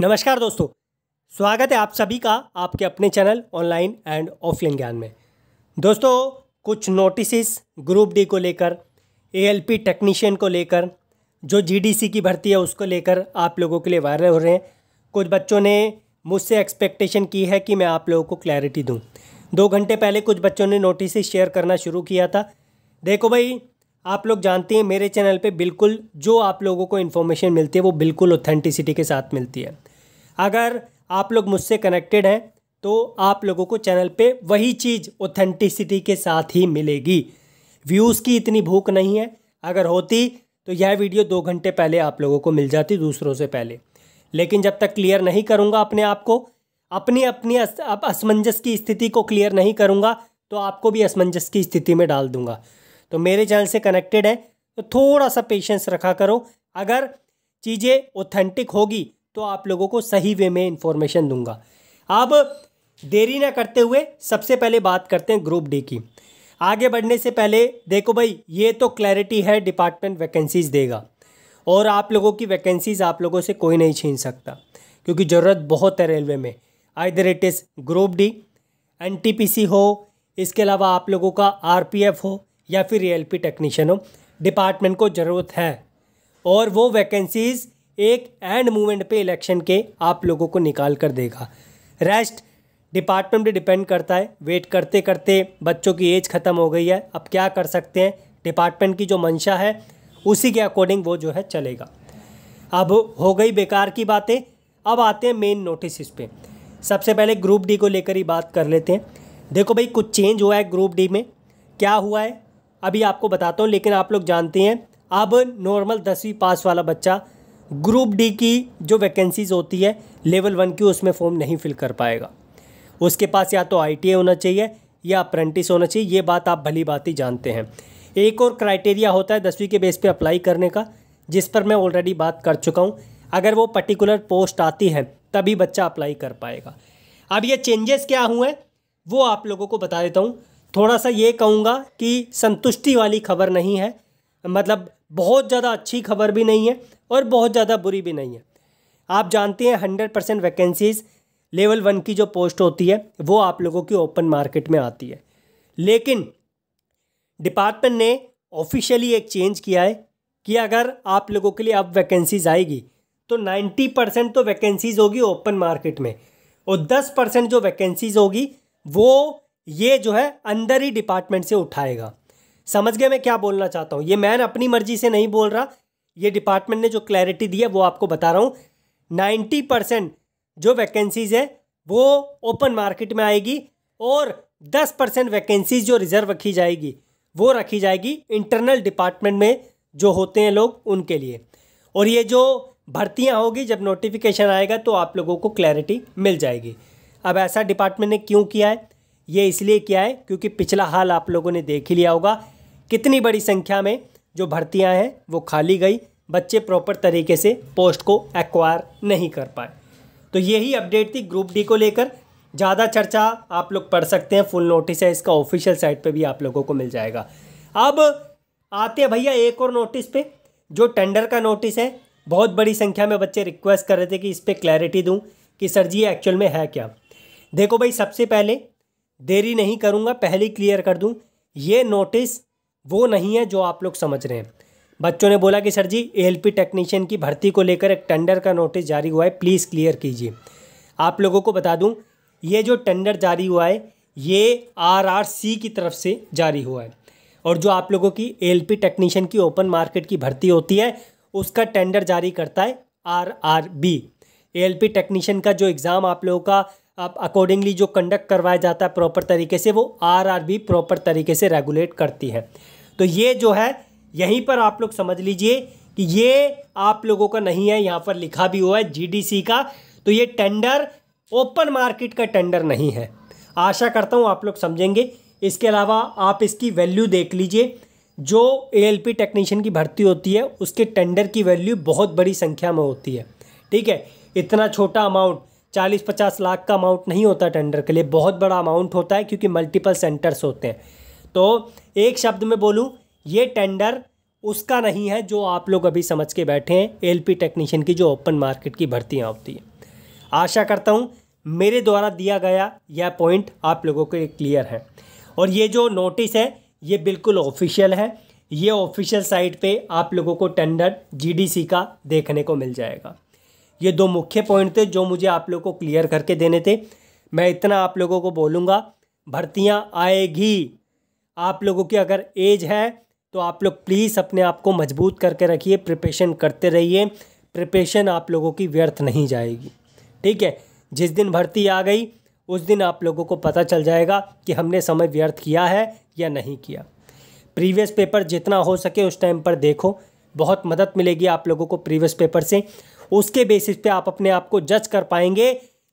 नमस्कार दोस्तों स्वागत है आप सभी का आपके अपने चैनल ऑनलाइन एंड ऑफलाइन ज्ञान में दोस्तों कुछ नोटिस ग्रुप डी को लेकर एएलपी टेक्नीशियन को लेकर जो जीडीसी की भर्ती है उसको लेकर आप लोगों के लिए वायरल हो रहे हैं कुछ बच्चों ने मुझसे एक्सपेक्टेशन की है कि मैं आप लोगों को क्लैरिटी दूँ दो घंटे पहले कुछ बच्चों ने नोटिस शेयर करना शुरू किया था देखो भाई आप लोग जानते हैं मेरे चैनल पे बिल्कुल जो आप लोगों को इन्फॉर्मेशन मिलती है वो बिल्कुल ऑथेंटिसिटी के साथ मिलती है अगर आप लोग मुझसे कनेक्टेड हैं तो आप लोगों को चैनल पे वही चीज़ ऑथेंटिसिटी के साथ ही मिलेगी व्यूज़ की इतनी भूख नहीं है अगर होती तो यह वीडियो दो घंटे पहले आप लोगों को मिल जाती दूसरों से पहले लेकिन जब तक क्लियर नहीं करूँगा अपने आप को अपनी अपनी असमंजस की स्थिति को क्लियर नहीं करूँगा तो आपको भी असमंजस की स्थिति में डाल दूंगा तो मेरे चैनल से कनेक्टेड है तो थोड़ा सा पेशेंस रखा करो अगर चीज़ें ऑथेंटिक होगी तो आप लोगों को सही वे में इंफॉर्मेशन दूंगा अब देरी ना करते हुए सबसे पहले बात करते हैं ग्रुप डी की आगे बढ़ने से पहले देखो भाई ये तो क्लैरिटी है डिपार्टमेंट वैकेंसीज़ देगा और आप लोगों की वैकेंसीज़ आप लोगों से कोई नहीं छीन सकता क्योंकि ज़रूरत बहुत है रेलवे में either it is group D एन हो इसके अलावा आप लोगों का आर हो या फिर ए टेक्नीशियन हो डिपार्टमेंट को ज़रूरत है और वो वैकेंसीज़ एक एंड मूवमेंट पे इलेक्शन के आप लोगों को निकाल कर देगा रेस्ट डिपार्टमेंट पे डिपेंड करता है वेट करते करते बच्चों की एज ख़त्म हो गई है अब क्या कर सकते हैं डिपार्टमेंट की जो मंशा है उसी के अकॉर्डिंग वो जो है चलेगा अब हो गई बेकार की बातें अब आते हैं मेन नोटिस पे सबसे पहले ग्रुप डी को लेकर ही बात कर लेते हैं देखो भाई कुछ चेंज हुआ है ग्रुप डी में क्या हुआ है अभी आपको बताता हूँ लेकिन आप लोग जानते हैं अब नॉर्मल दसवीं पास वाला बच्चा ग्रुप डी की जो वैकेंसीज़ होती है लेवल वन की उसमें फॉर्म नहीं फिल कर पाएगा उसके पास या तो आई होना चाहिए या अप्रेंटिस होना चाहिए ये बात आप भली बात ही जानते हैं एक और क्राइटेरिया होता है दसवीं के बेस पे अप्लाई करने का जिस पर मैं ऑलरेडी बात कर चुका हूँ अगर वो पर्टिकुलर पोस्ट आती है तभी बच्चा अप्लाई कर पाएगा अब ये चेंजेस क्या हुए हैं वो आप लोगों को बता देता हूँ थोड़ा सा ये कहूँगा कि संतुष्टि वाली खबर नहीं है मतलब बहुत ज़्यादा अच्छी खबर भी नहीं है और बहुत ज़्यादा बुरी भी नहीं है आप जानते हैं hundred percent vacancies level one की जो पोस्ट होती है वो आप लोगों की ओपन मार्केट में आती है लेकिन डिपार्टमेंट ने ऑफिशियली एक चेंज किया है कि अगर आप लोगों के लिए अब वैकेंसीज आएगी तो नाइन्टी परसेंट तो वैकेंसीज होगी ओपन मार्केट में और दस परसेंट जो वैकेंसीज होगी वो ये जो है अंदर ही डिपार्टमेंट से उठाएगा समझ गए मैं क्या बोलना चाहता हूँ ये मैन अपनी मर्जी से नहीं बोल रहा ये डिपार्टमेंट ने जो क्लैरिटी दी है वो आपको बता रहा हूँ नाइन्टी परसेंट जो वैकेंसीज है वो ओपन मार्केट में आएगी और दस परसेंट वैकेंसीज जो रिजर्व रखी जाएगी वो रखी जाएगी इंटरनल डिपार्टमेंट में जो होते हैं लोग उनके लिए और ये जो भर्तियाँ होगी जब नोटिफिकेशन आएगा तो आप लोगों को क्लैरिटी मिल जाएगी अब ऐसा डिपार्टमेंट ने क्यों किया है ये इसलिए किया है क्योंकि पिछला हाल आप लोगों ने देख ही लिया होगा कितनी बड़ी संख्या में जो भर्तियां हैं वो खाली गई बच्चे प्रॉपर तरीके से पोस्ट को एक्वायर नहीं कर पाए तो यही अपडेट थी ग्रुप डी को लेकर ज़्यादा चर्चा आप लोग पढ़ सकते हैं फुल नोटिस है इसका ऑफिशियल साइट पर भी आप लोगों को मिल जाएगा अब आते हैं भैया एक और नोटिस पे जो टेंडर का नोटिस है बहुत बड़ी संख्या में बच्चे रिक्वेस्ट कर रहे थे कि इस पर क्लैरिटी दूँ कि सर जी एक्चुअल में है क्या देखो भाई सबसे पहले देरी नहीं करूँगा पहले क्लियर कर दूँ ये नोटिस वो नहीं है जो आप लोग समझ रहे हैं बच्चों ने बोला कि सर जी एएलपी टेक्नीशियन की भर्ती को लेकर एक टेंडर का नोटिस जारी हुआ है प्लीज़ क्लियर कीजिए आप लोगों को बता दूं ये जो टेंडर जारी हुआ है ये आरआरसी की तरफ से जारी हुआ है और जो आप लोगों की एएलपी टेक्नीशियन की ओपन मार्केट की भर्ती होती है उसका टेंडर जारी करता है आरआरबी एएलपी टेक्नीशियन का जो एग्ज़ाम आप लोगों का आप अकॉर्डिंगली जो कंडक्ट करवाया जाता है प्रॉपर तरीके से वो आरआरबी प्रॉपर तरीके से रेगुलेट करती है तो ये जो है यहीं पर आप लोग समझ लीजिए कि ये आप लोगों का नहीं है यहाँ पर लिखा भी हुआ है जीडीसी का तो ये टेंडर ओपन मार्केट का टेंडर नहीं है आशा करता हूँ आप लोग समझेंगे इसके अलावा आप इसकी वैल्यू देख लीजिए जो पी टेक्नीशियन की भर्ती होती है उसके टेंडर की वैल्यू बहुत बड़ी संख्या में होती है ठीक है इतना छोटा अमाउंट चालीस पचास लाख का अमाउंट नहीं होता टेंडर के लिए बहुत बड़ा अमाउंट होता है क्योंकि मल्टीपल सेंटर्स होते हैं तो एक शब्द में बोलूँ ये टेंडर उसका नहीं है जो आप लोग अभी समझ के बैठे हैं एलपी टेक्नीशियन की जो ओपन मार्केट की भर्तियाँ होती हैं आशा करता हूँ मेरे द्वारा दिया गया यह पॉइंट आप लोगों के क्लियर है और ये जो नोटिस है ये बिल्कुल ऑफिशियल है ये ऑफिशियल साइट पे आप लोगों को टेंडर जीडीसी का देखने को मिल जाएगा ये दो मुख्य पॉइंट थे जो मुझे आप लोगों को क्लियर करके देने थे मैं इतना आप लोगों को बोलूँगा भर्तियाँ आएगी आप लोगों की अगर एज है तो आप लोग प्लीज़ अपने आप को मजबूत करके रखिए प्रिपेशन करते रहिए प्रिपेशन आप लोगों की व्यर्थ नहीं जाएगी ठीक है जिस दिन भर्ती आ गई उस दिन आप लोगों को पता चल जाएगा कि हमने समय व्यर्थ किया है या नहीं किया प्रीवियस पेपर जितना हो सके उस टाइम पर देखो बहुत मदद मिलेगी आप लोगों को प्रीवियस पेपर से उसके बेसिस पे आप अपने आप को जज कर पाएंगे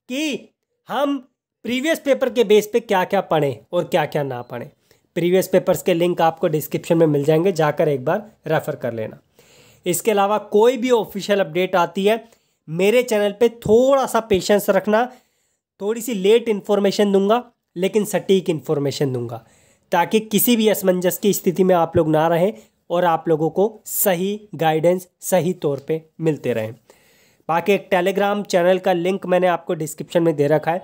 कि हम प्रीवियस पेपर के बेस पे क्या क्या पढ़ें और क्या क्या ना पढ़ें प्रीवियस पेपर्स के लिंक आपको डिस्क्रिप्शन में मिल जाएंगे जाकर एक बार रेफ़र कर लेना इसके अलावा कोई भी ऑफिशियल अपडेट आती है मेरे चैनल पे थोड़ा सा पेशेंस रखना थोड़ी सी लेट इन्फॉर्मेशन दूंगा लेकिन सटीक इन्फॉर्मेशन दूंगा ताकि किसी भी असमंजस की स्थिति में आप लोग ना रहें और आप लोगों को सही गाइडेंस सही तौर पे मिलते रहें बाकी एक टेलीग्राम चैनल का लिंक मैंने आपको डिस्क्रिप्शन में दे रखा है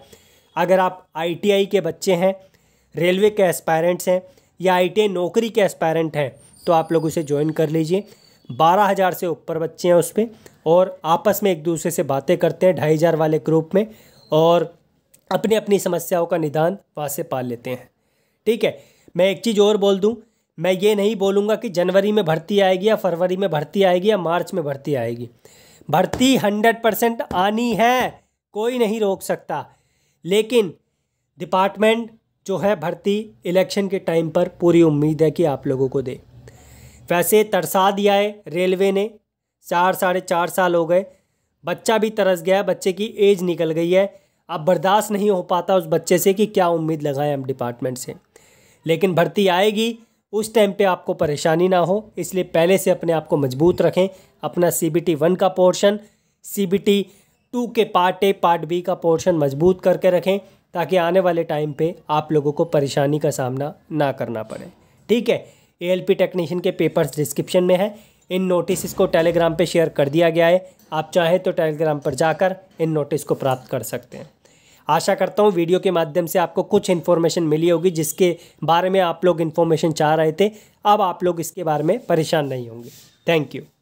अगर आप आईटीआई के बच्चे हैं रेलवे के एस्पायरेंट्स हैं या आईटीआई नौकरी के एस्पायरेंट हैं तो आप लोग उसे ज्वाइन कर लीजिए बारह हज़ार से ऊपर बच्चे हैं उस पर और आपस में एक दूसरे से बातें करते हैं ढाई हज़ार वाले ग्रुप में और अपनी अपनी समस्याओं का निदान वहाँ से पा लेते हैं ठीक है मैं एक चीज़ और बोल दूँ मैं ये नहीं बोलूँगा कि जनवरी में भर्ती आएगी या फरवरी में भर्ती आएगी या मार्च में भर्ती आएगी भर्ती हंड्रेड परसेंट आनी है कोई नहीं रोक सकता लेकिन डिपार्टमेंट जो है भर्ती इलेक्शन के टाइम पर पूरी उम्मीद है कि आप लोगों को दे वैसे तरसा दिया है रेलवे ने चार साढ़े चार साल हो गए बच्चा भी तरस गया है बच्चे की एज निकल गई है अब बर्दाश्त नहीं हो पाता उस बच्चे से कि क्या उम्मीद लगाएं हम डिपार्टमेंट से लेकिन भर्ती आएगी उस टाइम पे आपको परेशानी ना हो इसलिए पहले से अपने आप को मजबूत रखें अपना सी बी टी वन का portion C B T two के पार्ट ए पार्ट बी का पोर्शन मजबूत करके रखें ताकि आने वाले टाइम पे आप लोगों को परेशानी का सामना ना करना पड़े ठीक है ए एल पी टेक्नीशियन के पेपर्स डिस्क्रिप्शन में है इन नोटिस को टेलीग्राम पर शेयर कर दिया गया है आप चाहें तो टेलीग्राम पर जाकर इन नोटिस को प्राप्त कर सकते हैं आशा करता हूँ वीडियो के माध्यम से आपको कुछ इन्फॉर्मेशन मिली होगी जिसके बारे में आप लोग इन्फॉर्मेशन चाह रहे थे अब आप लोग इसके बारे में परेशान नहीं होंगे थैंक यू